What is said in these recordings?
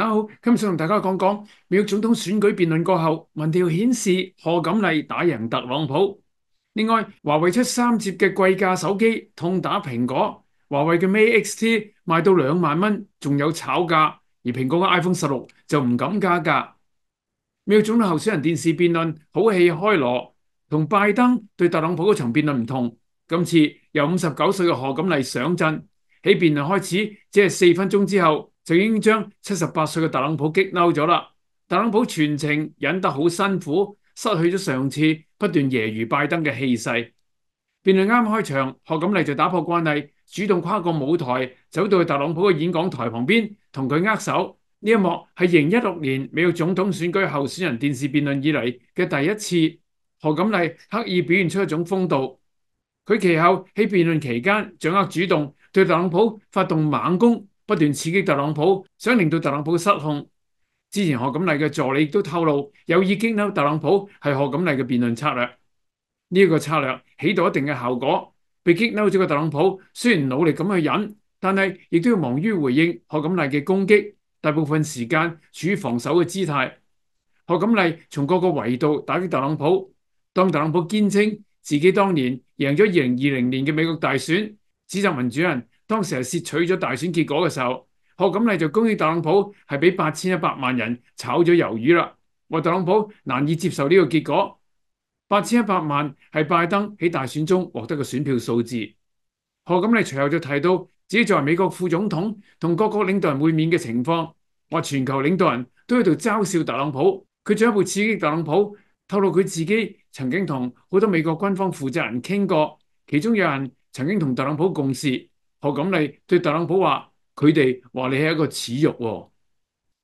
大家好，今日想同大家讲讲美国总统选举辩论过后，民调显示贺锦丽打赢特朗普。另外，华为出三折嘅贵价手机痛打苹果，华为嘅 Mate XT 卖到两万蚊，仲有炒价，而苹果嘅 iPhone 十六就唔敢加价。美国总统候选人电视辩论好戏开锣，同拜登对特朗普嗰场辩论唔同。今次由五十九岁嘅何锦丽上阵，喺辩论开始只系四分钟之后。就已经将七十八岁嘅特朗普激嬲咗啦！特朗普全程忍得好辛苦，失去咗上次不断揶揄拜登嘅气势。辩论啱开场，何锦丽就打破惯例，主动跨过舞台，走到去特朗普嘅演讲台旁边，同佢握手。呢一幕系二零一六年美国总统选举候选人电视辩论以嚟嘅第一次，何锦丽刻意表现出一种风度。佢其后喺辩论期间掌握主动，对特朗普发动猛攻。不断刺激特朗普，想令到特朗普失控。之前何锦丽嘅助理亦都透露，有意激嬲特朗普系何锦丽嘅辩论策略。呢个策略起到一定嘅效果，被激嬲咗嘅特朗普虽然努力咁去忍，但系亦都要忙于回应何锦丽嘅攻击，大部分时间处于防守嘅姿态。何锦丽从各个维度打击特朗普。当特朗普坚称自己当年赢咗二零二零年嘅美国大选，指责民主人。當時係竊取咗大選結果嘅時候，何錦麗就攻擊特朗普係俾八千一百萬人炒咗魷魚啦。話特朗普難以接受呢個結果，八千一百萬係拜登喺大選中獲得嘅選票數字。何錦麗隨後就提到，自己作為美國副總統同各國領導人會面嘅情況，話全球領導人都喺度嘲笑特朗普。佢進一步刺激特朗普，透露佢自己曾經同好多美國軍方負責人傾過，其中有人曾經同特朗普共事。何錦麗對特朗普話：佢哋話你係一個恥辱。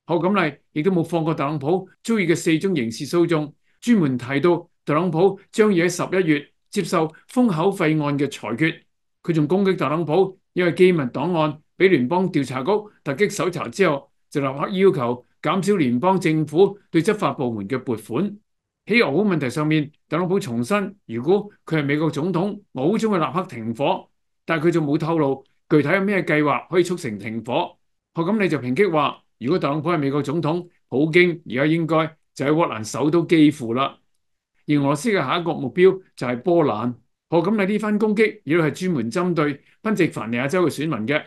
何錦麗亦都冇放過特朗普，遭遇嘅四宗刑事訴訟，專門提到特朗普將要喺十一月接受封口費案嘅裁決。佢仲攻擊特朗普，因為機密檔案俾聯邦調查局突擊搜查之後，就立刻要求減少聯邦政府對執法部門嘅撥款。喺俄乌問題上面，特朗普重申：如果佢係美國總統，冇好將會立刻停火。但佢就冇透露具體有咩計劃可以促成停火。何錦你就抨擊話，如果特朗普係美國總統，普京而家應該就喺波蘭首都幾乎啦。而俄羅斯嘅下一個目標就係波蘭。何錦你呢番攻擊，亦都係專門針對賓夕凡尼亞州嘅選民嘅，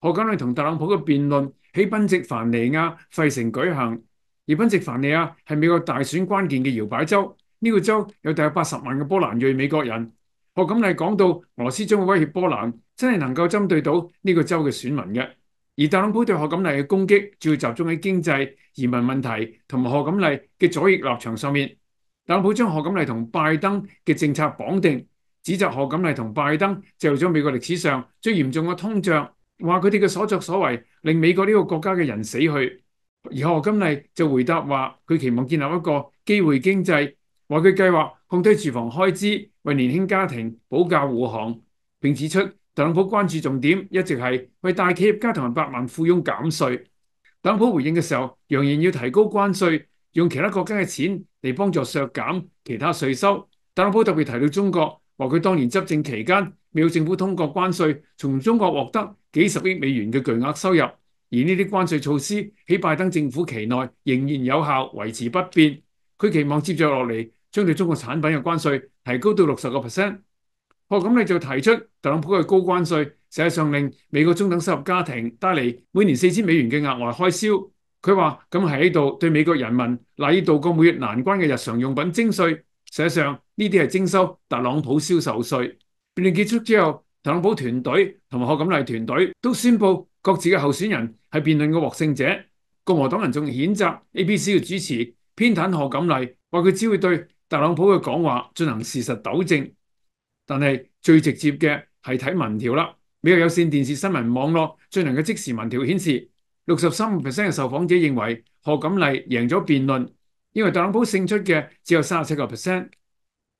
何錦你同特朗普嘅辯論喺賓夕凡尼亞費城舉行，而賓夕凡尼亞係美國大選關鍵嘅搖擺州，呢個州有大約八十萬嘅波蘭裔美國人。贺锦丽讲到俄罗斯将会威胁波兰，真系能够针对到呢个州嘅选民嘅。而特朗普对贺锦丽嘅攻击主要集中喺经济、移民问题同埋贺锦丽嘅左翼立场上面。特朗普将贺锦丽同拜登嘅政策绑定，指责贺锦丽同拜登就咗美国历史上最严重嘅通胀，话佢哋嘅所作所为令美国呢个国家嘅人死去。而贺锦丽就回答话，佢期望建立一个机会经济。話佢计划控低住房开支，为年轻家庭保驾护航，并指出特朗普关注重点一直系为大企业家同埋百万富翁减税。特朗普回应嘅时候，扬言要提高关税，用其他国家嘅钱嚟帮助削减其他税收。特朗普特别提到中国，话佢当年执政期间，美政府通过关税从中国获得几十亿美元嘅巨额收入，而呢啲关税措施喺拜登政府期内仍然有效维持不变。佢期望接住落嚟。将对中国产品嘅关税提高到六十个 percent。何锦丽就提出特朗普嘅高关税，实际上令美国中等收入家庭带嚟每年四千美元嘅额外开销。佢话咁系喺度对美国人民嚟度过每月难关嘅日常用品征税，实际上呢啲系征收特朗普销售税。辩论结束之后，特朗普团队同埋何锦丽团队都宣布各自嘅候选人系辩论嘅获胜者。共和党人仲谴责 ABC 嘅主持偏袒何锦丽，话佢只会对特朗普嘅講話進行事實糾正，但係最直接嘅係睇民调啦。美國有線電視新聞網絡进行嘅即時民调顯示，六十三個 percent 嘅受訪者認為何錦麗贏咗辯論，因為特朗普勝出嘅只有三十七個 percent。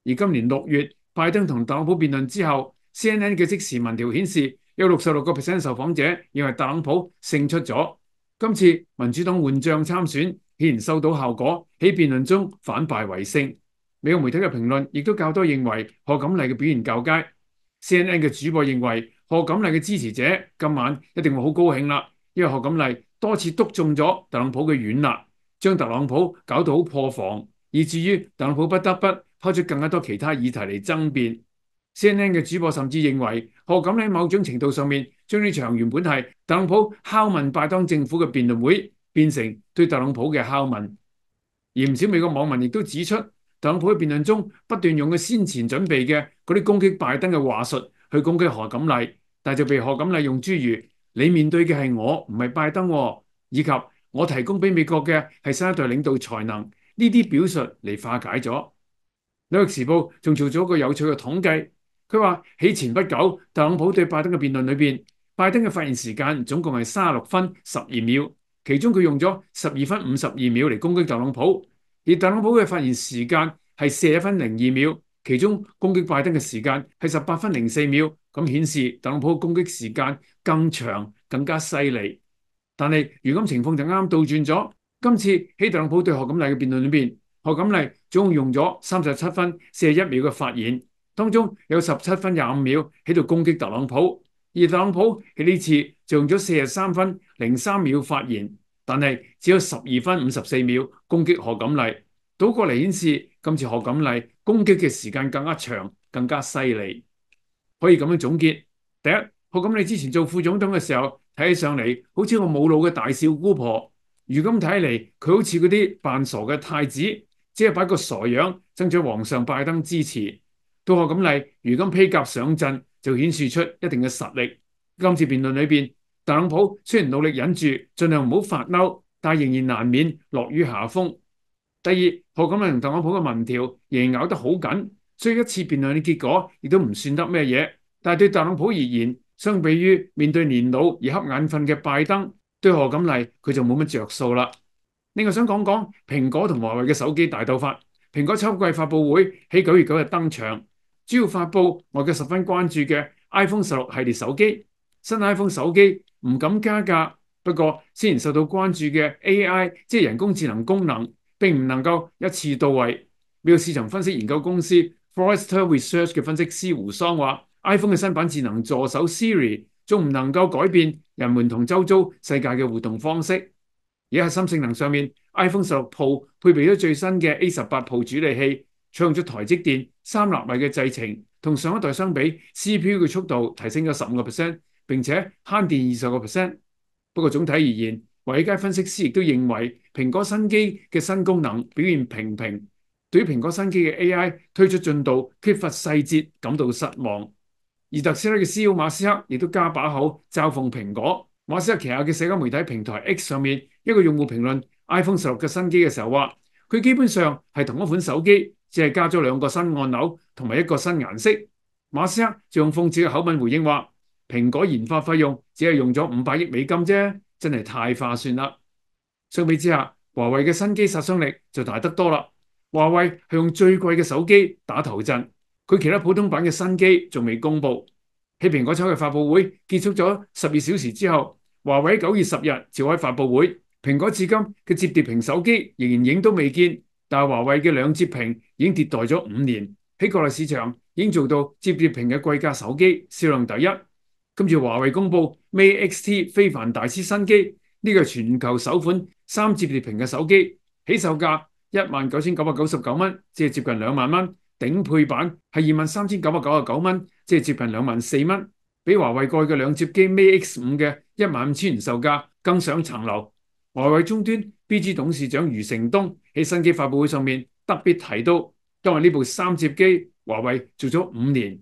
而今年六月拜登同特朗普辯論之後，CNN 嘅即時民调顯示有六十六個 percent 受訪者認為特朗普勝出咗。今次民主黨換将參選顯然收到效果，喺辯論中反敗為勝。美國媒體嘅評論亦都較多認為何錦麗嘅表現較佳。CNN 嘅主播認為何錦麗嘅支持者今晚一定會好高興啦，因為何錦麗多次督中咗特朗普嘅軟肋，將特朗普搞到好破防，以至于特朗普不得不開出更加多其他議題嚟爭辯。CNN 嘅主播甚至認為何錦麗某種程度上面將呢場原本係特朗普拷問拜登政府嘅辯論會變成對特朗普嘅拷問。而唔少美國網民亦都指出。特朗普喺辯論中不斷用佢先前準備嘅嗰啲攻擊拜登嘅話術去攻擊何錦麗，但就被何錦麗用諸如你面對嘅係我，唔係拜登，以及我提供俾美國嘅係新一代領導才能呢啲表述嚟化解咗。《紐約時報》仲做咗一個有趣嘅統計，佢話喺前不久特朗普對拜登嘅辯論裏边，拜登嘅發言時間總共係三十六分十二秒，其中佢用咗十二分五十二秒嚟攻擊特朗普。而特朗普嘅发言时间系四分零二秒，其中攻击拜登嘅时间系十八分零四秒，咁显示特朗普攻击时间更长、更加犀利。但系如今情况就啱啱倒转咗，今次希特朗普对何锦丽嘅辩论里边，何锦丽总共用咗三十七分四十一秒嘅发言，当中有十七分廿五秒喺度攻击特朗普，而特朗普喺呢次就用咗四十三分零三秒发言。但系只有十二分五十四秒攻击何锦丽，倒过嚟显示今次何锦丽攻击嘅时间更加长，更加犀利，可以咁样总结。第一，何锦丽之前做副总统嘅时候，睇起上嚟好似个冇脑嘅大少姑婆，如今睇嚟佢好似嗰啲扮傻嘅太子，只系摆个傻样争取皇上拜登支持。到何锦丽如今披甲上阵，就显示出一定嘅实力。今次辩论里边。特朗普雖然努力忍住，盡量唔好發嬲，但仍然難免落於下風。第二，何錦麗同特朗普嘅民調仍然咬得好緊，所以一次辩论嘅結果亦都唔算得咩嘢。但系對特朗普而言，相比于面對年老而瞌眼瞓嘅拜登，對何錦麗佢就冇乜着數啦。另外想講講蘋果同華為嘅手機大鬥法。蘋果秋季發布會喺九月九日登場，主要發布我嘅十分關注嘅 iPhone 十六系列手機、新 iPhone 手機。唔敢加價，不過雖然受到關注嘅 AI 即系人工智能功能並唔能夠一次到位。美國市場分析研究公司 Forrester Research 嘅分析師胡桑話：iPhone 嘅新版智能助手 Siri 仲唔能夠改變人們同周遭世界嘅互動方式。而喺核心性能上面，iPhone 十六 Pro 配備咗最新嘅 A 十八 Pro 主理器，採用咗台積電三納米嘅製程，同上一代相比，CPU 嘅速度提升咗十五個 percent。并且悭电二十个 percent，不过总体而言，华尔街分析师亦都认为苹果新机嘅新功能表现平平，对于苹果新机嘅 A.I. 推出进度缺乏细节感到失望。而特斯拉嘅 C.E.O. 马斯克亦都加把口嘲讽苹果。马斯克旗下嘅社交媒体平台 X 上面一个用户评论 iPhone 十六嘅新机嘅时候话，佢基本上系同一款手机，只系加咗两个新按钮同埋一个新颜色。马斯克就用讽刺嘅口吻回应话。苹果研发费用只系用咗五百亿美金啫，真系太化算啦。相比之下，华为嘅新机杀伤力就大得多啦。华为系用最贵嘅手机打头阵，佢其他普通版嘅新机仲未公布。喺苹果秋嘅发布会结束咗十二小时之后，华为九月十日召开发布会。苹果至今嘅折叠屏手机仍然影都未见，但系华为嘅两折屏已经迭代咗五年，喺国内市场已经做到折叠屏嘅贵价手机销量第一。跟住，华为公布 Mate XT 非凡大师新机，呢个全球首款三折叠屏嘅手机，起售价一万九千九百九十九蚊，即系接近两万蚊。顶配版系二万三千九百九十九蚊，即系接近两万四蚊，比华为盖嘅两折机 Mate X 五嘅一万五千元售价更上层楼。华为终端 BG 董事长余承东喺新机发布会上面特别提到，因为呢部三折机，华为做咗五年。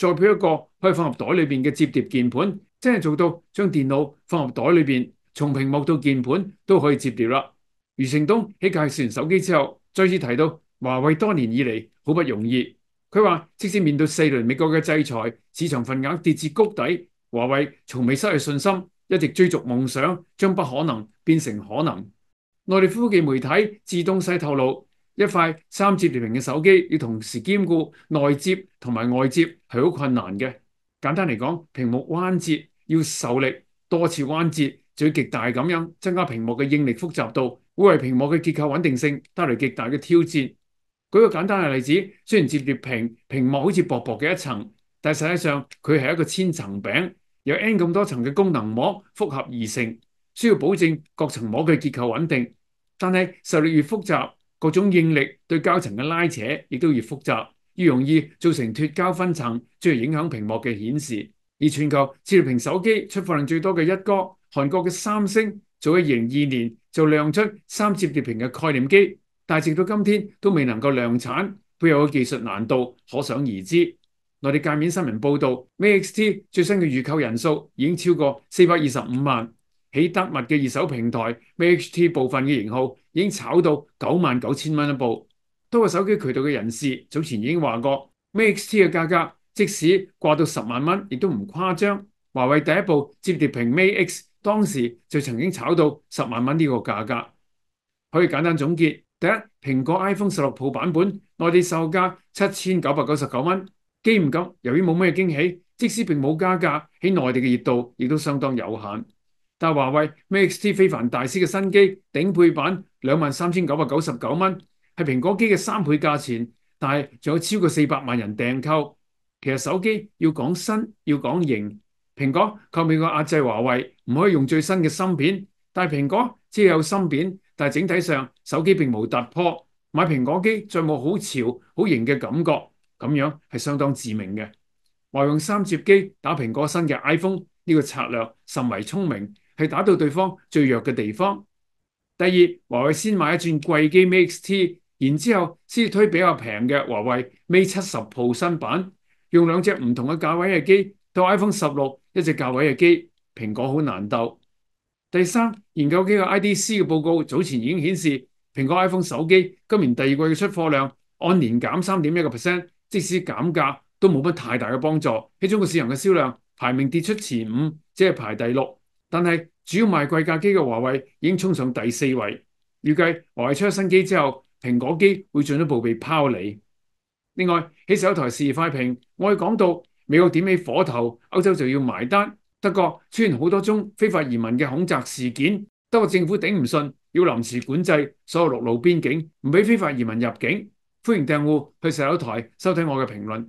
再配一個可以放入袋裏边嘅折叠鍵盤，真係做到將電腦放入袋裏边，從屏幕到鍵盤都可以折叠啦。余承東喺介紹完手機之後，再次提到華為多年以嚟好不容易，佢話即使面對四轮美國嘅制裁，市場份額跌至谷底，華為從未失去信心，一直追逐夢想，將不可能變成可能。內地科技媒體自東西透露。一块三折叠屏嘅手机要同时兼顾内接同埋外接系好困难嘅。简单嚟讲，屏幕弯折要受力多次弯折，就要极大咁樣增加屏幕嘅应力复杂度，会为屏幕嘅结构稳定性带嚟极大嘅挑战。举个简单嘅例子，虽然折叠屏屏幕好似薄薄嘅一层，但實实际上佢系一个千层饼，有 n 咁多层嘅功能膜复合而成，需要保证各层膜嘅结构稳定。但系受力越复杂。各种应力对胶层嘅拉扯，亦都越复杂，越容易造成脱胶分层，进而影响屏幕嘅显示。而全球折叠屏手机出货量最多嘅一哥，韩国嘅三星，早喺二零二年就亮出三折叠屏嘅概念机，但系直到今天都未能够量产，背后嘅技术难度可想而知。内地界面新闻报道，VXT 最新嘅预购人数已经超过二十五万。喜德物嘅二手平台 VXT 部分嘅型号。已經炒到九萬九千蚊一部，多个手機渠道嘅人士早前已經話過，Mate X 嘅價格即使掛到十萬蚊，亦都唔誇張。華為第一部折叠屏 Mate X 當時就曾經炒到十萬蚊呢個價格。可以簡單總結：第一，蘋果 iPhone 十六 Pro 版本內地售價七千九百九十九蚊，既唔夠，由於冇咩驚喜，即使並冇加价，喺內地嘅熱度亦都相當有限。但係華為 Mate X 非凡大師嘅新機頂配版兩萬三千九百九十九蚊，係蘋果機嘅三倍價錢，但係仲有超過四百萬人訂購。其實手機要講新，要講型，蘋果靠美国壓制華為？唔可以用最新嘅芯片，但系蘋果只有芯片，但系整體上手機並冇突破。買蘋果機再冇好潮好型嘅感覺，咁樣係相當致命嘅。華用三折機打蘋果新嘅 iPhone 呢個策略甚為聰明。係打到對方最弱嘅地方。第二，華為先買一轉貴機 Mate 然之後先推比較平嘅華為 Mate 七十 Pro 新版，用兩隻唔同嘅價位嘅機到 iPhone 十六，一隻價位嘅機，蘋果好難鬥。第三，研究機嘅 IDC 嘅報告早前已經顯示，蘋果 iPhone 手機今年第二季嘅出貨量按年減三點一個 percent，即使減價都冇乜太大嘅幫助，喺中國市場嘅銷量排名跌出前五，即係排第六。但係主要賣貴價機嘅華為已經衝上第四位，預計華为出新機之後，蘋果機會進一步被拋離。另外喺手台視頻，我哋講到美國點起火頭，歐洲就要埋單。德國出現好多宗非法移民嘅恐襲事件，德國政府頂唔順，要臨時管制所有陸路邊境，唔俾非法移民入境。歡迎訂户去首台收睇我嘅評論。